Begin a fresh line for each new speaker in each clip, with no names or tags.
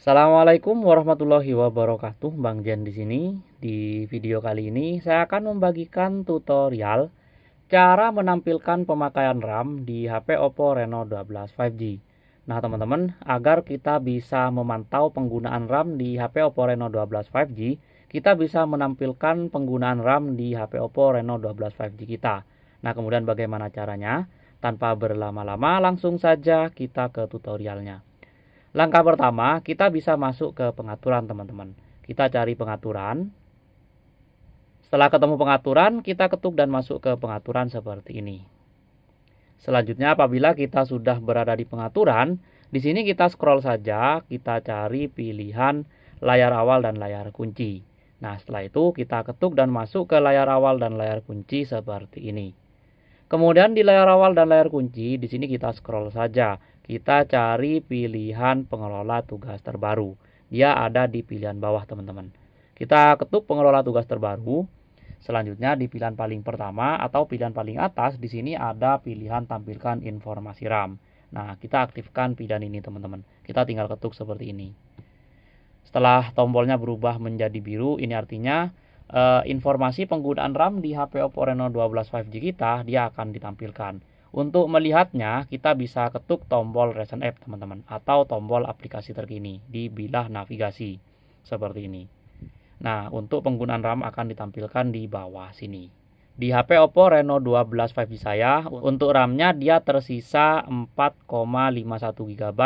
Assalamualaikum warahmatullahi wabarakatuh. Bang Jen di sini. Di video kali ini saya akan membagikan tutorial cara menampilkan pemakaian RAM di HP Oppo Reno 12 5G. Nah, teman-teman, agar kita bisa memantau penggunaan RAM di HP Oppo Reno 12 5G, kita bisa menampilkan penggunaan RAM di HP Oppo Reno 12 5G kita. Nah, kemudian bagaimana caranya? Tanpa berlama-lama, langsung saja kita ke tutorialnya. Langkah pertama, kita bisa masuk ke pengaturan, teman-teman. Kita cari pengaturan. Setelah ketemu pengaturan, kita ketuk dan masuk ke pengaturan seperti ini. Selanjutnya, apabila kita sudah berada di pengaturan, di sini kita scroll saja, kita cari pilihan layar awal dan layar kunci. Nah, setelah itu kita ketuk dan masuk ke layar awal dan layar kunci seperti ini. Kemudian di layar awal dan layar kunci, di sini kita scroll saja kita cari pilihan pengelola tugas terbaru. Dia ada di pilihan bawah, teman-teman. Kita ketuk pengelola tugas terbaru. Selanjutnya di pilihan paling pertama atau pilihan paling atas di sini ada pilihan tampilkan informasi RAM. Nah, kita aktifkan pilihan ini, teman-teman. Kita tinggal ketuk seperti ini. Setelah tombolnya berubah menjadi biru, ini artinya Eh, informasi penggunaan RAM di HP Oppo Reno 12 5G kita, dia akan ditampilkan. Untuk melihatnya, kita bisa ketuk tombol Recent App, teman-teman, atau tombol aplikasi terkini di bilah navigasi seperti ini. Nah, untuk penggunaan RAM akan ditampilkan di bawah sini. Di HP Oppo Reno 12 5G saya, untuk RAM-nya dia tersisa 4,51 GB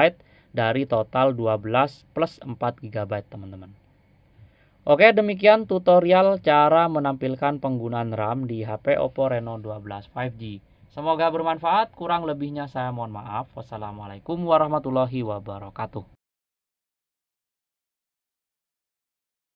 dari total 12 plus 4 GB, teman-teman. Oke demikian tutorial cara menampilkan penggunaan RAM di HP Oppo Reno 12 5G. Semoga bermanfaat, kurang lebihnya saya mohon maaf. Wassalamualaikum warahmatullahi wabarakatuh.